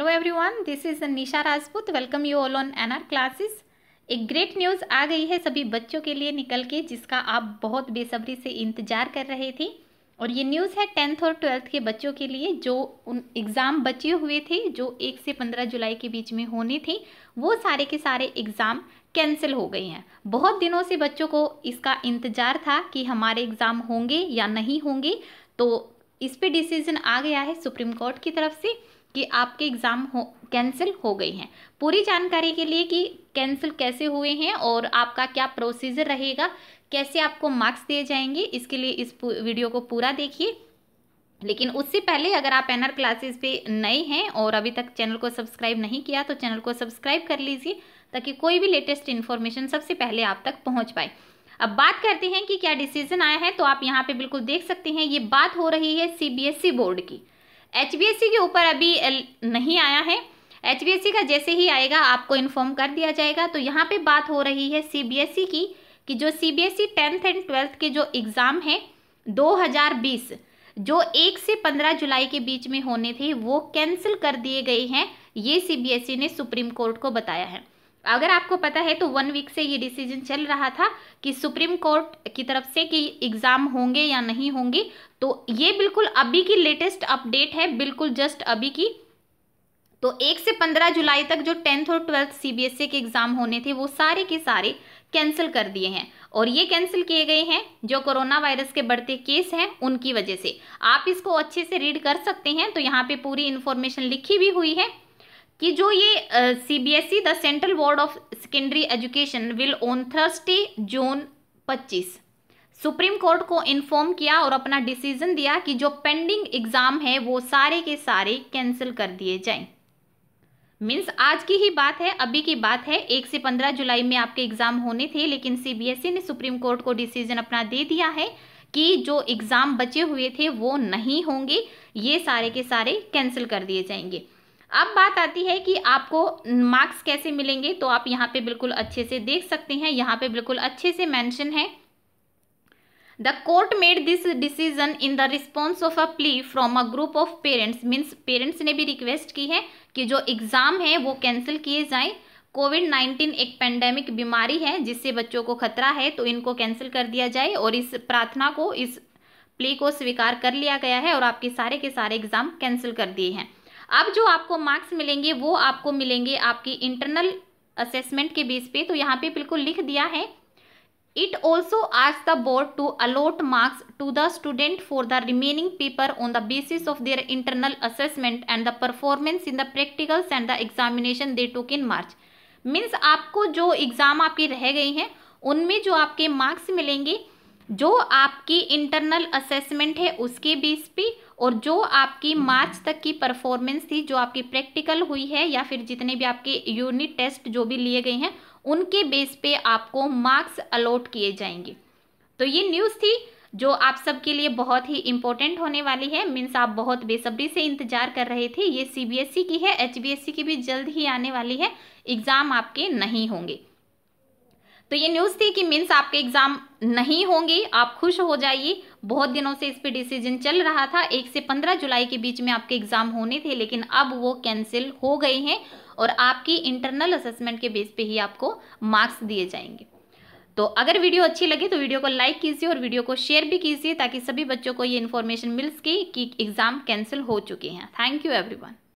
hello everyone this is Nisha Rajput welcome you all on N R classes एक great news आ गई है सभी बच्चों के लिए निकल के जिसका आप बहुत बेसब्री से इंतज़ार कर रहे थे और ये न्यूज़ है टेंथ और ट्वेल्थ के बच्चों के लिए जो उन एग्ज़ाम बचे हुए थे जो एक से पंद्रह जुलाई के बीच में होने थे वो सारे के सारे एग्ज़ाम कैंसिल हो गए हैं बहुत दिनों से बच्चों को इसका इंतज़ार था कि हमारे एग्ज़ाम होंगे या नहीं होंगे तो इस पे डिसीजन आ गया है सुप्रीम कोर्ट की तरफ से कि आपके एग्ज़ाम हो कैंसिल हो गई हैं पूरी जानकारी के लिए कि कैंसिल कैसे हुए हैं और आपका क्या प्रोसीजर रहेगा कैसे आपको मार्क्स दिए जाएंगे इसके लिए इस वीडियो को पूरा देखिए लेकिन उससे पहले अगर आप एनआर क्लासेस पे नए हैं और अभी तक चैनल को सब्सक्राइब नहीं किया तो चैनल को सब्सक्राइब कर लीजिए ताकि कोई भी लेटेस्ट इन्फॉर्मेशन सबसे पहले आप तक पहुंच पाए अब बात करते हैं कि क्या डिसीजन आया है तो आप यहाँ पे बिल्कुल देख सकते हैं ये बात हो रही है सीबीएसई बोर्ड e की सी e के ऊपर अभी नहीं आया है सी e का जैसे ही आएगा आपको इन्फॉर्म कर दिया जाएगा तो यहाँ पे बात हो रही है सीबीएसई की कि जो सीबीएसई टेंथ एंड ट्वेल्थ के जो एग्ज़ाम हैं 2020 जो एक से पंद्रह जुलाई के बीच में होने थे वो कैंसिल कर दिए गए हैं ये सीबीएसई ने सुप्रीम कोर्ट को बताया है अगर आपको पता है तो वन वीक से ये डिसीजन चल रहा था कि सुप्रीम कोर्ट की तरफ से कि एग्ज़ाम होंगे या नहीं होंगे तो ये बिल्कुल अभी की लेटेस्ट अपडेट है बिल्कुल जस्ट अभी की तो एक से पंद्रह जुलाई तक जो टेंथ और ट्वेल्थ सीबीएसई e के एग्ज़ाम होने थे वो सारे के सारे कैंसिल कर दिए हैं और ये कैंसिल किए गए हैं जो कोरोना वायरस के बढ़ते केस हैं उनकी वजह से आप इसको अच्छे से रीड कर सकते हैं तो यहाँ पे पूरी इन्फॉर्मेशन लिखी भी हुई है कि जो ये C B S E the central board of secondary education will on Thursday June पच्चीस सुप्रीम कोर्ट को इन्फॉर्म किया और अपना डिसीजन दिया कि जो पेंडिंग एग्ज़ाम है वो सारे के सारे कैंसिल कर दिए जाएं मीन्स आज की ही बात है अभी की बात है एक से पंद्रह जुलाई में आपके एग्ज़ाम होने थे लेकिन सीबीएसई e ने सुप्रीम कोर्ट को डिसीजन अपना दे दिया है कि जो एग्ज़ाम बचे हुए थे वो नहीं होंगे ये सारे के सारे कैंसिल कर दिए जाएंगे अब बात आती है कि आपको मार्क्स कैसे मिलेंगे तो आप यहाँ पे बिल्कुल अच्छे से देख सकते हैं यहाँ पे बिल्कुल अच्छे से मेंशन है the court made this decision in the response of a plea from a group of parents means parents ने भी रिक्वेस्ट की है कि जो एग्ज़ाम है वो कैंसिल किए जाएं कोविड नाइन्टीन एक पेंडेमिक बीमारी है जिससे बच्चों को खतरा है तो इनको कैंसिल कर दिया जाए और इस प्रार्थना को इस प्ले को स्वीकार कर लिया गया है और आपके सारे के सारे एग्ज़ाम कैंसिल कर दिए हैं अब जो आपको मार्क्स मिलेंगे वो आपको मिलेंगे आपकी इंटरनल असेसमेंट के बेस पे तो यहाँ पे बिल्कुल लिख दिया है इट ऑल्सो आज the board to allot marks to the student for the remaining paper on the basis of their internal assessment and the performance in the practicals and the examination they took in March means आपको जो exam आपके रह गई हैं उनमें जो आपके marks मिलेंगे जो आपकी इंटरनल असेसमेंट है उसके बेस पे और जो आपकी मार्च तक की परफॉर्मेंस थी जो आपकी प्रैक्टिकल हुई है या फिर जितने भी आपके यूनिट टेस्ट जो भी लिए गए हैं उनके बेस पे आपको मार्क्स अलॉट किए जाएंगे तो ये न्यूज़ थी जो आप सबके लिए बहुत ही इंपॉर्टेंट होने वाली है मीन्स आप बहुत बेसब्री से इंतजार कर रहे थे ये सी e की है एच e की भी जल्द ही आने वाली है एग्ज़ाम आपके नहीं होंगे तो ये न्यूज़ थी कि मीन्स आपके एग्ज़ाम नहीं होंगे आप खुश हो जाइए बहुत दिनों से इस पे डिसीजन चल रहा था एक से पंद्रह जुलाई के बीच में आपके एग्ज़ाम होने थे लेकिन अब वो कैंसिल हो गए हैं और आपकी इंटरनल असेसमेंट के बेस पे ही आपको मार्क्स दिए जाएंगे तो अगर वीडियो अच्छी लगे तो वीडियो को लाइक कीजिए और वीडियो को शेयर भी कीजिए ताकि सभी बच्चों को ये इन्फॉर्मेशन मिल सके कि एग्ज़ाम कैंसिल हो चुके हैं थैंक यू एवरीवन